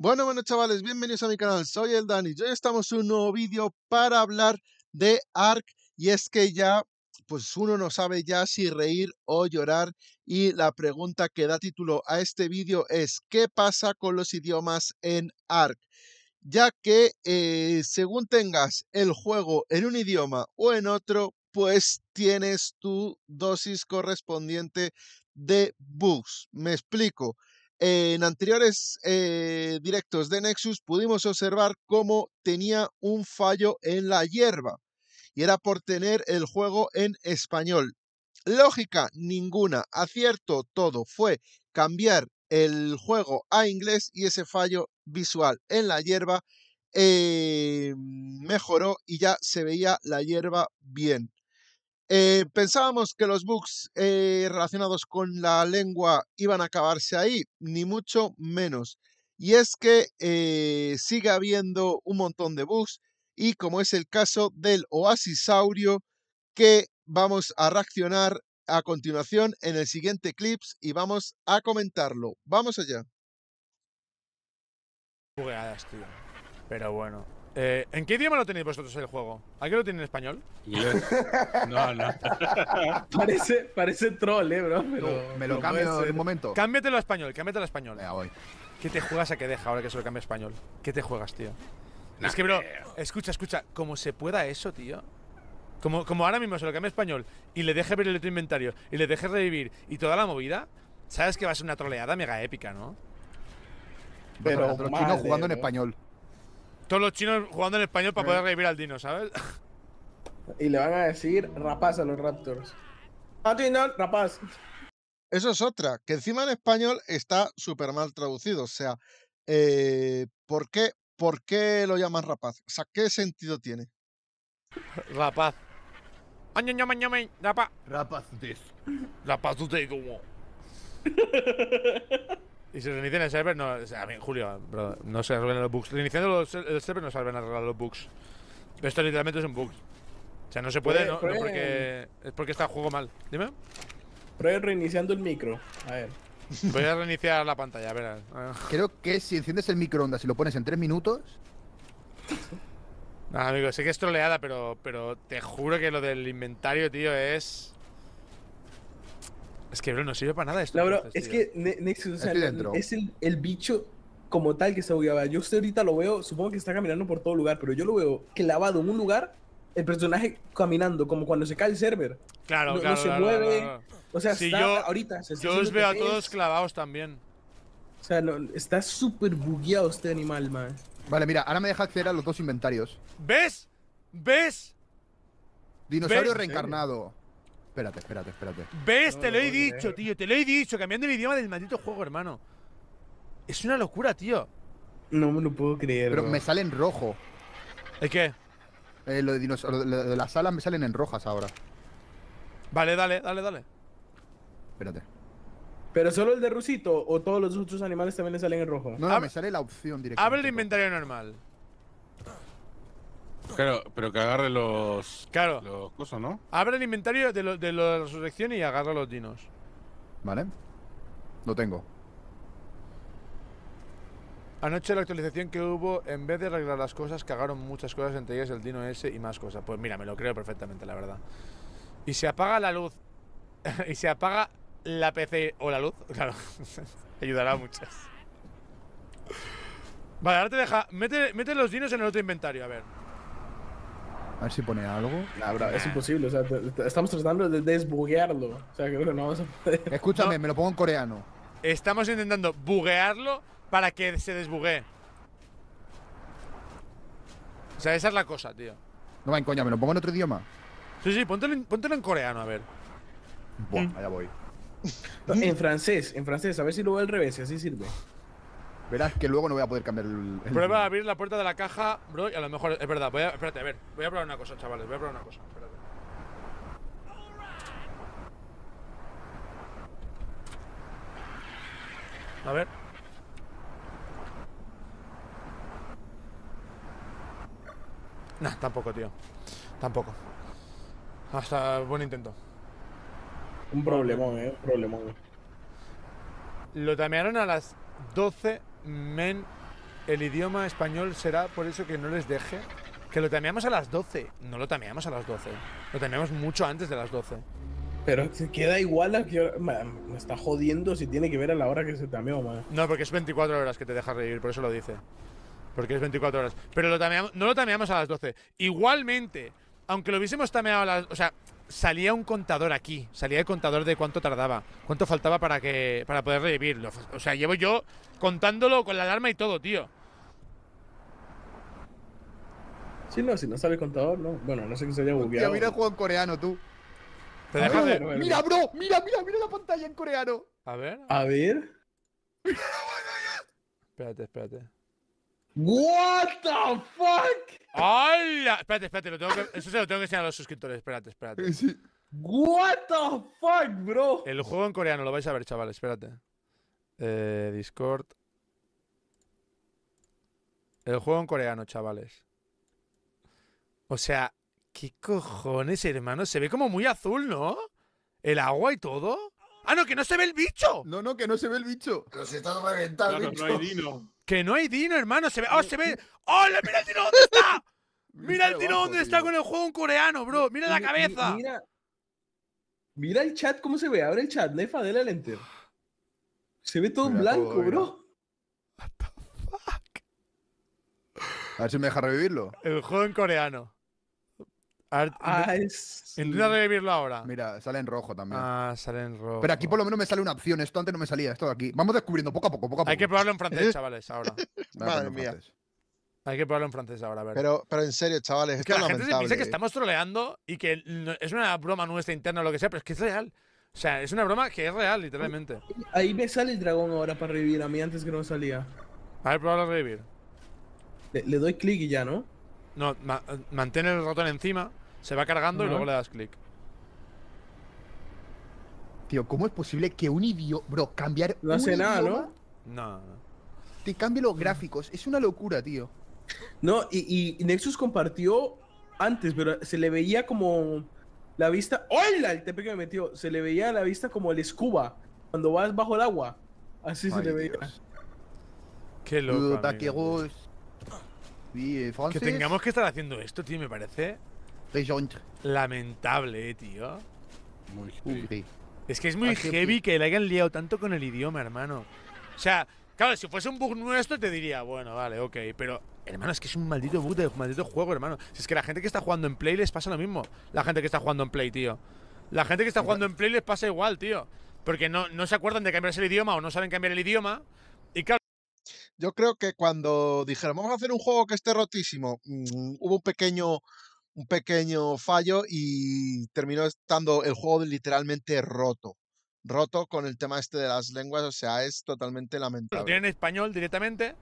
Bueno, bueno chavales, bienvenidos a mi canal, soy el Dani y hoy estamos en un nuevo vídeo para hablar de ARK y es que ya, pues uno no sabe ya si reír o llorar y la pregunta que da título a este vídeo es ¿qué pasa con los idiomas en ARK? Ya que eh, según tengas el juego en un idioma o en otro, pues tienes tu dosis correspondiente de bugs. Me explico en anteriores eh, directos de Nexus pudimos observar cómo tenía un fallo en la hierba y era por tener el juego en español. Lógica ninguna, acierto todo, fue cambiar el juego a inglés y ese fallo visual en la hierba eh, mejoró y ya se veía la hierba bien. Eh, pensábamos que los bugs eh, relacionados con la lengua iban a acabarse ahí, ni mucho menos. Y es que eh, sigue habiendo un montón de bugs y como es el caso del oasisaurio que vamos a reaccionar a continuación en el siguiente clips y vamos a comentarlo. Vamos allá. tío. Pero bueno, eh, ¿En qué idioma lo tenéis vosotros el juego? ¿Alguien lo tiene en español? No, no. parece, parece troll, eh, bro. me lo cambio en momento. Cámbiatelo a español, cámbiatelo a español. voy. ¿Qué te juegas a que deja ahora que se lo cambia a español? ¿Qué te juegas, tío? es que, bro, eh. escucha, escucha, como se pueda eso, tío. Como, como ahora mismo se lo cambia a español y le deje ver el inventario y le deje revivir y toda la movida, sabes que va a ser una troleada mega épica, ¿no? Pero, los jugando en español. Todos los chinos jugando en español para poder revivir al Dino, ¿sabes? Y le van a decir rapaz a los Raptors. A ah, rapaz. Eso es otra, que encima en español está súper mal traducido. O sea, eh, ¿por, qué, ¿por qué lo llaman rapaz? O sea, ¿qué sentido tiene? Rapaz. Rapaz. Rapaz. Rapaz. Rapaz. Y si reinician el server, no. a mí, Julio, bro, no se arreglan los bugs. Reiniciando los, el server no se arreglar los bugs. esto literalmente es un bug. O sea, no se puede, no, porque, es porque está el juego mal. Dime. Pero reiniciando el micro. A ver. Voy a reiniciar la pantalla, a Ver. Creo que si enciendes el microondas y lo pones en 3 minutos. Nada, ah, amigo, sé que es troleada, pero, pero te juro que lo del inventario, tío, es. Es que bro, no sirve para nada esto. No, bro, es que Nexus, es el, bicho como tal que se bugueaba. Yo usted ahorita lo veo, supongo que está caminando por todo lugar, pero yo lo veo clavado en un lugar, el personaje caminando, como cuando se cae el server. Claro, claro. No se mueve. O sea, está yo, ahorita. yo los veo a todos clavados también. O sea, está súper bugueado este animal, man. Vale, mira, ahora me deja acceder a los dos inventarios. ¿Ves? ¿Ves? Dinosaurio reencarnado. Espérate, espérate, espérate. ¿Ves? te lo he dicho, tío. Te lo he dicho. Cambiando el idioma del maldito juego, hermano. Es una locura, tío. No me lo puedo creer. Pero me sale en rojo. ¿El qué? Eh, lo, de las alas me salen en rojas ahora. Vale, dale, dale, dale. Espérate. ¿Pero solo el de Rusito o todos los otros animales también le salen en rojo? No, no me sale la opción directamente. Abre el pues. inventario normal claro, pero que agarre los. Claro. Los cosas, ¿no? Abre el inventario de, la resurrección y agarra los dinos. Vale. Lo tengo. Anoche la actualización que hubo, en vez de arreglar las cosas, cagaron muchas cosas, entre ellas el Dino ese y más cosas. Pues mira, me lo creo perfectamente, la verdad. Y se apaga la luz. y se apaga la PC o la luz. Claro, ayudará a muchas. Vale, ahora te deja... Mete, mete los dinos en el otro inventario, a ver. A ver si pone algo. es imposible. O sea, estamos tratando de desbuguearlo. O sea, creo que no vamos a poder. Escúchame, me lo pongo en coreano. Estamos intentando buguearlo para que se desbuguee. O sea, esa es la cosa, tío. No va en coña, me lo pongo en otro idioma. Sí, sí, póntelo en, coreano, a ver. Buah, mm. allá voy. en francés, en francés, a ver si lo veo al revés, si así sirve verás que luego no voy a poder cambiar el. Prueba a abrir la puerta de la caja, bro, y a lo mejor. Es verdad, voy a. Espérate, a ver. Voy a probar una cosa, chavales. Voy a probar una cosa. Espérate. A ver. Nah, tampoco, tío. Tampoco. Hasta buen intento. Un problemón, eh. Un problemón. Lo tamearon a las 12 men, el idioma español será por eso que no les deje. Que lo tameamos a las 12. No lo tameamos a las 12. Lo tameamos mucho antes de las 12. Pero se queda igual a que Me está jodiendo si tiene que ver a la hora que se tameó, No, porque es 24 horas que te deja reír, por eso lo dice. Porque es 24 horas. Pero lo tameamos, no lo tameamos a las 12. Igualmente, aunque lo hubiésemos tameado a las. O sea, salía un contador aquí, salía el contador de cuánto tardaba, cuánto faltaba para que para poder revivirlo. O sea, llevo yo contándolo con la alarma y todo, tío. Si no, si no sale el contador, no. Bueno, no sé qué se haya bugueado. mira el juego en coreano, tú. ¿Te mira, bro, mira, mira, mira la pantalla en coreano. A ver. A ver. espérate, espérate. What the fuck? ¡Hola! Espérate, espérate, eso se lo tengo que enseñar a los suscriptores. Espérate, espérate. What the fuck, bro? El juego en coreano, lo vais a ver, chavales, espérate. Eh, Discord. El juego en coreano, chavales. O sea, ¿qué cojones, hermano? Se ve como muy azul, ¿no? El agua y todo. Ah, no, que no se ve el bicho. No, no, que no se ve el bicho. Pero se está bicho. no hay dino. Que no hay dino, hermano. Se ve. ¡Oh, se ve! ¡Oh, mira el dino dónde está! Mira el dino dónde está con el juego en coreano, bro. Mira la cabeza. Mira, mira el chat cómo se ve. Abre el chat, Nefa, dale al enter. Se ve todo en blanco, bro. What the fuck? A ver si me deja revivirlo. El juego en coreano ah, es... Intenta revivirlo ahora. Mira, sale en rojo también. Ah, sale en rojo. Pero aquí por lo menos me sale una opción. Esto antes no me salía. Esto aquí. Vamos descubriendo poco a poco, poco a poco. Hay que probarlo en francés, ¿Eh? chavales, ahora. Madre mía. Hay que probarlo en francés ahora, a ver. Pero, pero en serio, chavales, es que la gente piensa que ¿eh? estamos troleando y que es una broma nuestra interna o lo que sea, pero es que es real. O sea, es una broma que es real, literalmente. Ahí me sale el dragón ahora para revivir a mí antes que no me salía. A ver, probarlo a revivir. Le, le doy clic y ya, ¿no? No, mantén el ratón encima, se va cargando y luego le das clic. Tío, ¿cómo es posible que un idiota Bro, cambiar. No hace nada, ¿no? No. Te cambia los gráficos. Es una locura, tío. No, y, Nexus compartió antes, pero se le veía como la vista. ¡Hola! El TP que me metió. Se le veía la vista como el scuba. Cuando vas bajo el agua. Así se le veía. Qué loco. Eh, que tengamos que estar haciendo esto, tío, me parece. Lamentable, eh, tío. Muy Es que es muy heavy que le hayan liado tanto con el idioma, hermano. O sea, claro, si fuese un bug nuestro te diría, bueno, vale, ok, pero hermano, es que es un maldito bug de un maldito juego, hermano. Si es que la gente que está jugando en Play les pasa lo mismo. La gente que está jugando en Play, tío. La gente que está jugando en Play les pasa igual, tío. Porque no, no se acuerdan de cambiarse el idioma o no saben cambiar el idioma yo creo que cuando dijeron, vamos a hacer un juego que esté rotísimo, mm, hubo un pequeño, un pequeño fallo y terminó estando el juego literalmente roto. Roto con el tema este de las lenguas, o sea, es totalmente lamentable. Lo tienen en español directamente.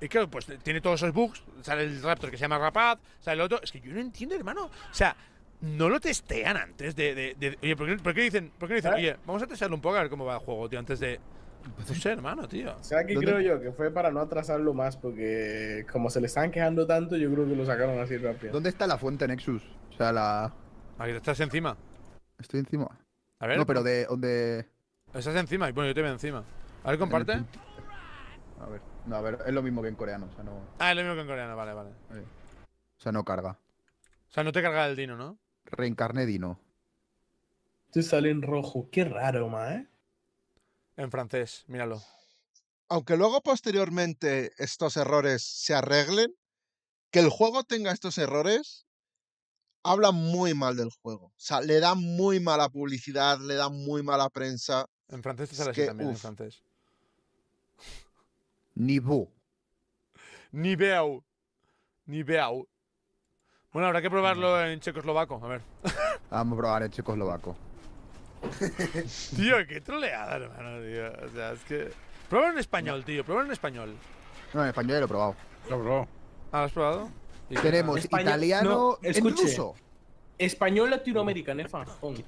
Y claro, pues eh, tiene todos esos bugs. Sale el Raptor que se llama Rapaz, sale el otro. Es que yo no entiendo, hermano. O sea, no lo testean antes de. oye, ¿por qué, dicen, por ¿Eh? oye, vamos a testearlo un poco a ver cómo va el juego, tío, antes de. Puede ser, hermano, tío. O sea, aquí creo yo que fue para no atrasarlo más, porque como se le están quejando tanto, yo creo que lo sacaron así rápido. ¿Dónde está la fuente Nexus? O sea, la. Aquí ah, estás encima. Estoy encima. A ver. No, pero de dónde Estás encima, y bueno, yo te encima. A ver, comparte. A ver. No, a ver, es lo mismo que en coreano, o sea, no. Ah, es lo mismo que en coreano, vale, vale. O sea, no carga. O sea, no te carga el Dino, ¿no? Reencarné Dino. Te sale en rojo. Qué raro, ma, eh en francés, míralo. Aunque luego posteriormente estos errores se arreglen, que el juego tenga estos errores habla muy mal del juego. O sea, le da muy mala publicidad, le da muy mala prensa. En francés te sale así también, en francés. ni Bueno, habrá que probarlo en checoslovaco, a ver. Vamos a probar en checoslovaco. tío, qué troleada, hermano, tío. O sea, es que. Prueba en español, tío. prueba en español. No, en español ya lo he probado. Lo he probado. ¿Ah, has probado? Tenemos italiano no, ruso. Español latinoamericano, Efa. Eh,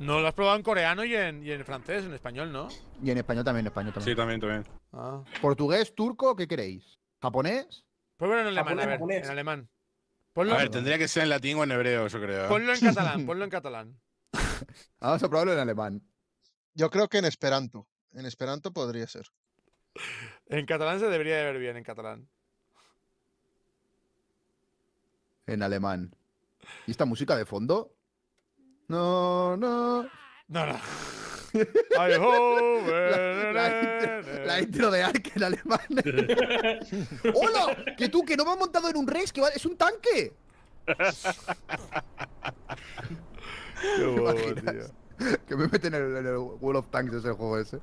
no, lo has probado en coreano y en, y en francés, en español, ¿no? Y en español también, en español también. Sí, también, también. Ah. ¿Portugués, turco, qué queréis? ¿Japonés? Pruébalo en alemán, a ver, en alemán. a ver, tendría que ser en latín o en hebreo, yo creo. Ponlo en catalán, ponlo en catalán. Ah, Vamos a probarlo en alemán. Yo creo que en esperanto. En esperanto podría ser. En catalán se debería de ver bien, en catalán. En alemán. ¿Y esta música de fondo? No, no. No, no. Oh, la, eh, la, intro, de Ark en alemán. ¡Hola! Que tú, que no me has montado en un race, que es un tanque. Qué Que me meten en el, World of Tanks ese juego ese.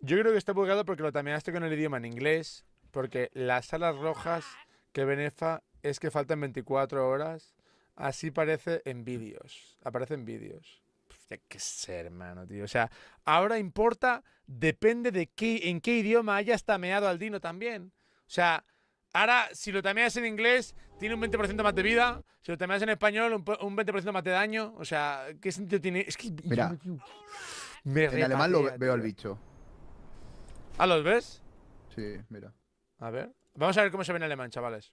Yo creo que está bugado porque lo tameaste con el idioma en inglés, porque las alas rojas que benefa es que faltan 24 horas. Así parece en vídeos. Aparece en vídeos. Ya que ser, hermano, tío. O sea, ahora importa, depende de qué, en qué idioma hayas tameado al Dino también. O sea, Ahora, si lo tameas en inglés, tiene un 20% más de vida. Si lo tameas en español, un, 20% más de daño. O sea, ¿qué sentido tiene? Es que. Mira. en alemán lo veo al bicho. ¿Ah, los ves? Sí, mira. A ver. Vamos a ver cómo se ve en alemán, chavales.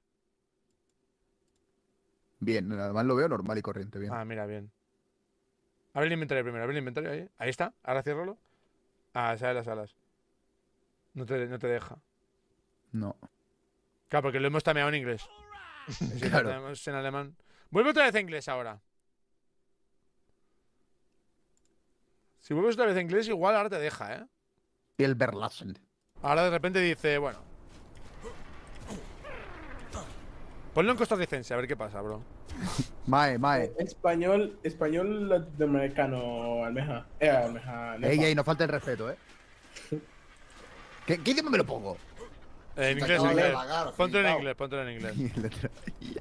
Bien, en alemán lo veo normal y corriente, bien. Ah, mira, bien. Abre el inventario primero, abre el inventario ahí. Ahí está, ahora ciérralo. Ah, sale las alas. No te, no te deja. No. Claro, porque lo hemos tameado en inglés. lo tenemos en alemán. Vuelve otra vez a inglés ahora. Si vuelves otra vez a inglés, igual ahora te deja, ¿eh? Y el Berlassen. Ahora de repente dice, bueno. Ponlo en costarricense, a ver qué pasa, bro. mae, mae. Español, español latinoamericano, almeja. Eh, almeja. Ey, ey, no falta el respeto, ¿eh? ¿Qué, ¿Qué idioma me lo pongo? Eh, en inglés, en inglés. ponte en inglés. Ponte en inglés,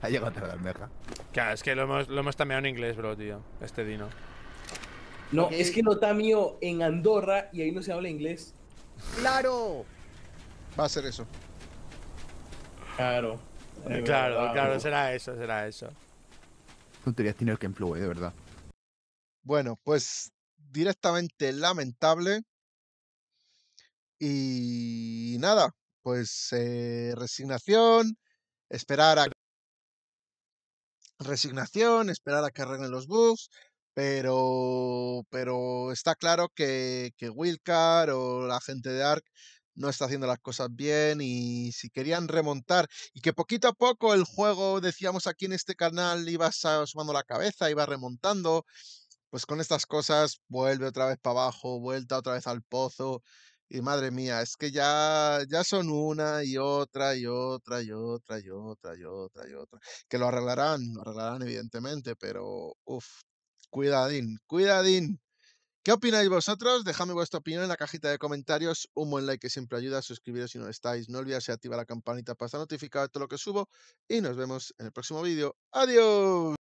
Ya llegó la almeja. Claro, es que lo hemos, lo tameado en inglés, bro, tío. Este dino. No, es que lo tameo en Andorra y ahí no se habla inglés. ¡Claro! Va a ser eso. Claro. Eh, claro, claro, será eso, será eso. Tonterías tiene el que influye, de verdad. Bueno, pues directamente lamentable. Y nada, pues eh, resignación, esperar a resignación, esperar a que arreglen los bugs, pero, pero está claro que, que o la gente de Ark no está haciendo las cosas bien y si querían remontar y que poquito a poco el juego, decíamos aquí en este canal, iba sumando la cabeza, iba remontando, pues con estas cosas vuelve otra vez para abajo, vuelta otra vez al pozo y madre mía, es que ya, ya son una y otra y otra y otra y otra y otra y otra. Que lo arreglarán, lo arreglarán evidentemente, pero uff, cuidadín, cuidadín. ¿Qué opináis vosotros? Dejadme vuestra opinión en la cajita de comentarios. Un buen like que siempre ayuda. Suscribiros si no estáis. No olvidéis activar la campanita para estar notificado de todo lo que subo. Y nos vemos en el próximo vídeo. ¡Adiós!